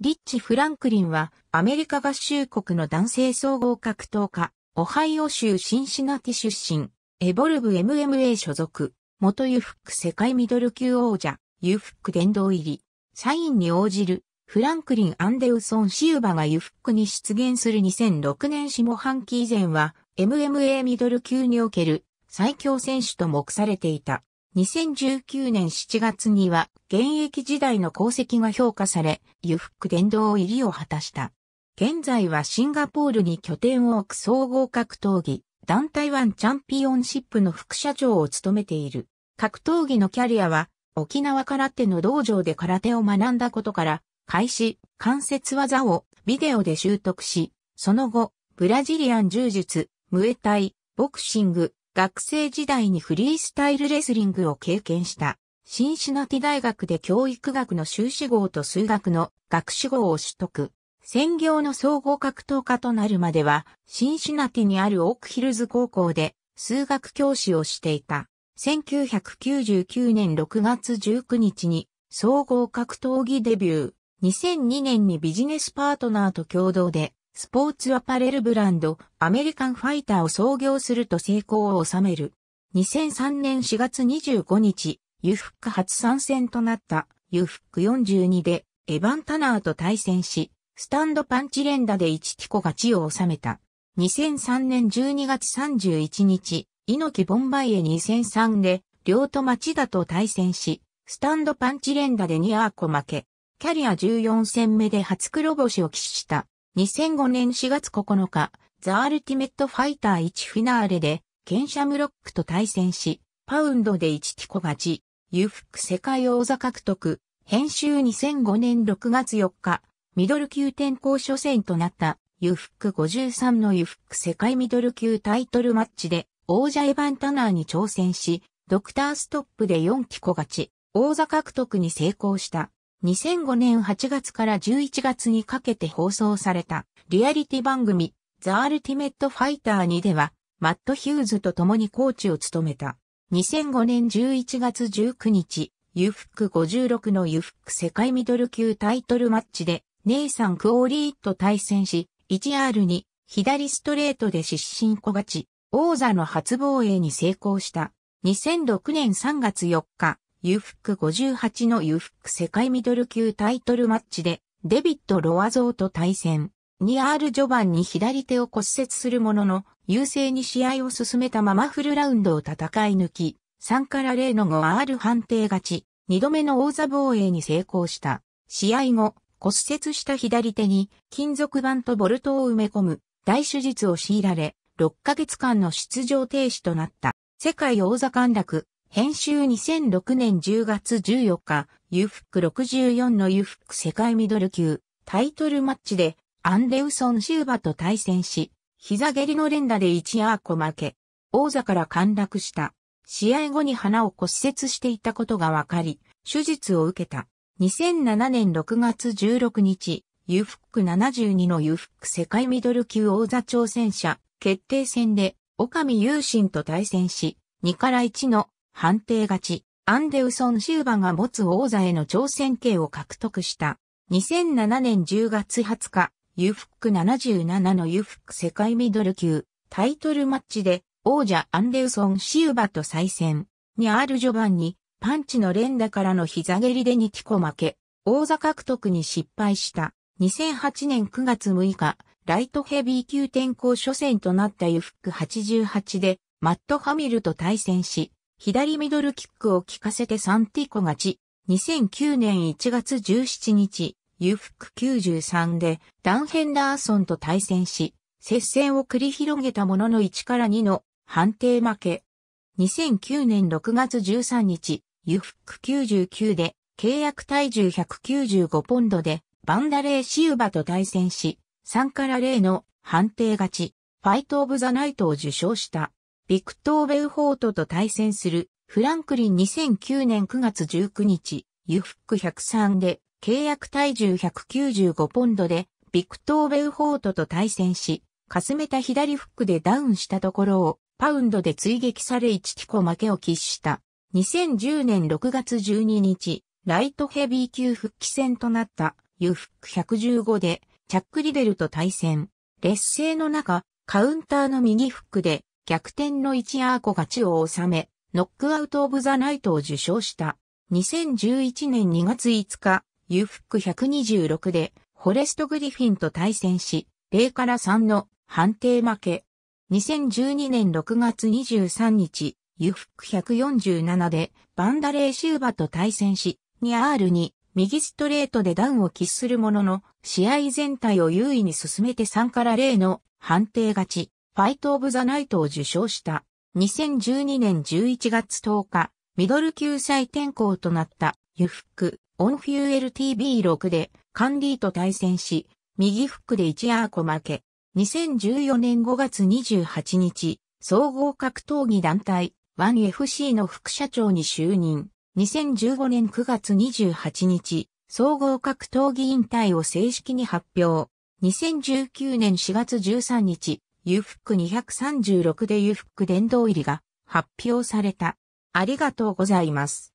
リッチ・フランクリンはアメリカ合衆国の男性総合格闘家、オハイオ州シンシナティ出身、エボルブ MMA 所属、元ユフック世界ミドル級王者、ユフック殿堂入り、サインに応じる、フランクリン・アンデウソン・シウバがユフックに出現する2006年下半期以前は、MMA ミドル級における最強選手と目されていた。2019年7月には現役時代の功績が評価され、裕福ック殿堂入りを果たした。現在はシンガポールに拠点を置く総合格闘技、団体ワンチャンピオンシップの副社長を務めている。格闘技のキャリアは、沖縄空手の道場で空手を学んだことから、開始、関節技をビデオで習得し、その後、ブラジリアン柔術、ムエタイ、ボクシング、学生時代にフリースタイルレスリングを経験した。シンシナティ大学で教育学の修士号と数学の学士号を取得。専業の総合格闘家となるまでは、シンシナティにあるオークヒルズ高校で数学教師をしていた。1999年6月19日に総合格闘技デビュー。2002年にビジネスパートナーと共同でスポーツアパレルブランド、アメリカンファイターを創業すると成功を収める。2003年4月25日、ユフック初参戦となったユフック42でエヴァン・タナーと対戦し、スタンドパンチ連打で1キコ勝ちを収めた。2003年12月31日、猪木ボンバイエ2003で、両と町田と対戦し、スタンドパンチ連打で2アーコ負け、キャリア14戦目で初黒星を喫した。2005年4月9日、ザ・アルティメット・ファイター1フィナーレで、ケンシャムロックと対戦し、パウンドで1ティコ勝ち、ユフック世界王座獲得、編集2005年6月4日、ミドル級転向初戦となった、ユフック53のユフック世界ミドル級タイトルマッチで、王者エヴァン・タナーに挑戦し、ドクターストップで4ティコ勝ち、王座獲得に成功した。2005年8月から11月にかけて放送されたリアリティ番組ザ・アルティメット・ファイター2ではマット・ヒューズと共にコーチを務めた。2005年11月19日、ユフック56のユフック世界ミドル級タイトルマッチでネイサン・クオーリーと対戦し、1R に左ストレートで失神小勝ち、王座の初防衛に成功した。2006年3月4日、ユフック58のユフック世界ミドル級タイトルマッチで、デビッド・ロワゾーと対戦。2R 序盤に左手を骨折するものの、優勢に試合を進めたままフルラウンドを戦い抜き、3から0の 5R 判定勝ち、2度目の王座防衛に成功した。試合後、骨折した左手に金属板とボルトを埋め込む大手術を強いられ、6ヶ月間の出場停止となった。世界王座陥落、編集2006年10月14日、ユフック64のユフック世界ミドル級タイトルマッチでアンデウソン・シューバと対戦し、膝蹴りの連打で1アーコ負け、王座から陥落した。試合後に鼻を骨折していたことが分かり、手術を受けた。2007年6月16日、ユフック72のユフック世界ミドル級王座挑戦者決定戦で、オカミ・ユーシンと対戦し、2から1の判定勝ち、アンデウソン・シューバが持つ王座への挑戦権を獲得した。2007年10月20日、ユフック77のユフック世界ミドル級タイトルマッチで王者アンデウソン・シューバと再戦。にある序盤にパンチの連打からの膝蹴りで2キコ負け、王座獲得に失敗した。2008年9月6日、ライトヘビー級転向初戦となったユフック88でマット・ハミルと対戦し、左ミドルキックを効かせてサンティコ勝ち。2009年1月17日、裕福ッ93でダン・ヘンダーソンと対戦し、接戦を繰り広げたものの1から2の判定負け。2009年6月13日、裕福ッ99で契約体重195ポンドでバンダレー・シウバと対戦し、3から0の判定勝ち、ファイト・オブ・ザ・ナイトを受賞した。ビクトー・ベウホートと対戦するフランクリン2009年9月19日、ユフック103で契約体重195ポンドでビクトー・ベウホートと対戦し、かすめた左フックでダウンしたところをパウンドで追撃され1キコ負けを喫した。2010年6月12日、ライトヘビー級復帰戦となったユフック115でチャック・リベルと対戦。劣勢の中、カウンターの右フックで逆転の一アーコ勝ちを収め、ノックアウト・オブ・ザ・ナイトを受賞した。2011年2月5日、ユーフック126で、フォレスト・グリフィンと対戦し、0から3の判定負け。2012年6月23日、ユーフック147で、バンダレー・シューバと対戦し、2R に右ストレートでダウンを喫するものの、試合全体を優位に進めて3から0の判定勝ち。ファイト・オブ・ザ・ナイトを受賞した。2012年11月10日、ミドル救済転校となったユフック、オンフューエル TV6 でカンディと対戦し、右フックで1アーコ負け。2014年5月28日、総合格闘技団体 1FC の副社長に就任。2015年9月28日、総合格闘技引退を正式に発表。2019年4月13日、ユフッ236でゆふッ殿堂入りが発表された。ありがとうございます。